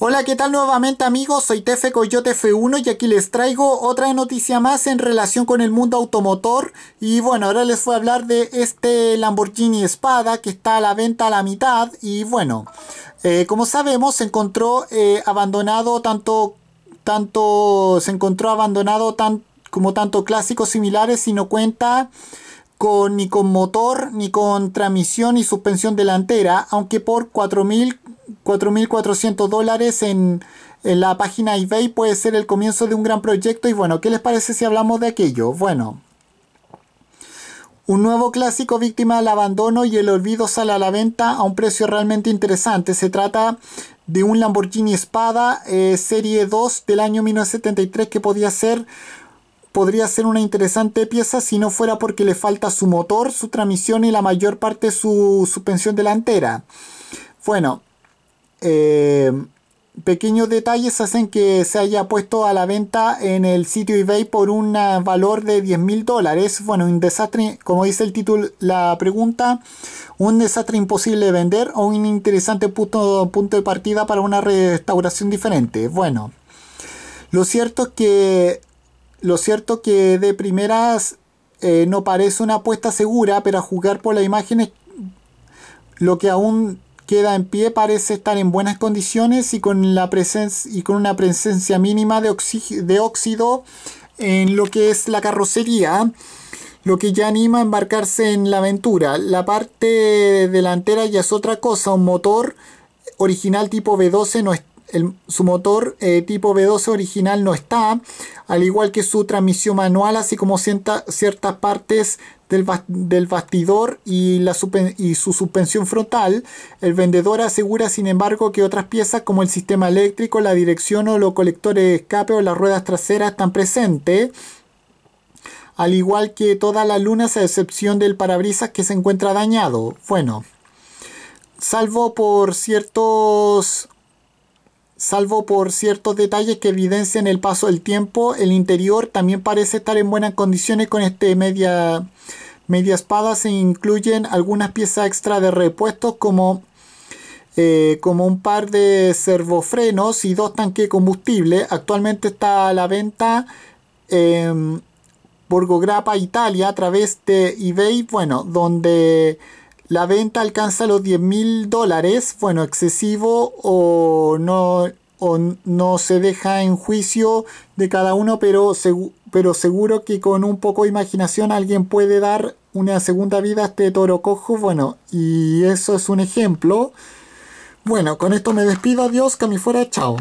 Hola, ¿qué tal nuevamente amigos? Soy Tefe Coyote F1 y aquí les traigo otra noticia más en relación con el mundo automotor. Y bueno, ahora les voy a hablar de este Lamborghini Espada que está a la venta a la mitad. Y bueno, eh, como sabemos se encontró eh, abandonado tanto, tanto, se encontró abandonado tan, como tanto clásicos similares y no cuenta con, ni con motor, ni con transmisión y suspensión delantera, aunque por 4.000 4.400 dólares en, la página eBay puede ser el comienzo de un gran proyecto y bueno, ¿qué les parece si hablamos de aquello? Bueno, un nuevo clásico víctima del abandono y el olvido sale a la venta a un precio realmente interesante. Se trata de un Lamborghini Espada eh, Serie 2 del año 1973 que podría ser podría ser una interesante pieza si no fuera porque le falta su motor, su transmisión y la mayor parte su suspensión delantera. Bueno, eh, pequeños detalles hacen que se haya puesto a la venta en el sitio eBay por un eh, valor de 10 mil dólares. Bueno, un desastre, como dice el título, la pregunta, un desastre imposible de vender o un interesante punto, de partida para una restauración diferente. Bueno, lo cierto es que, lo cierto que de primeras eh, no parece una apuesta segura, pero a jugar por las imágenes, lo que aún queda en pie parece estar en buenas condiciones y con, la presencia, y con una presencia mínima de, de óxido en lo que es la carrocería, lo que ya anima a embarcarse en la aventura. La parte delantera ya es otra cosa, un motor original tipo V12 no está su motor eh, tipo V12 original no está, al igual que su transmisión manual, así como ciertas partes del, bastidor y, la, y, su suspensión frontal. El vendedor asegura, sin embargo, que otras piezas como el sistema eléctrico, la dirección o los colectores de escape o las ruedas traseras están presentes. Al igual que todas las lunas a excepción del parabrisas que se encuentra dañado. Bueno, salvo por ciertos salvo por ciertos detalles que evidencian el paso del tiempo. El interior también parece estar en buenas condiciones con este media, media espada. Se incluyen algunas piezas extra de repuestos como, eh, como un par de servofrenos y dos tanques de combustible. Actualmente está a la venta en Borgograppa, Italia, a través de eBay, bueno, donde la venta alcanza los 10 mil dólares, bueno, excesivo o no, no se deja en juicio de cada uno, pero, pero seguro que con un poco de imaginación alguien puede dar una segunda vida a este toro cojo. Bueno, y eso es un ejemplo. Bueno, con esto me despido. Adiós, que fuera. Chao.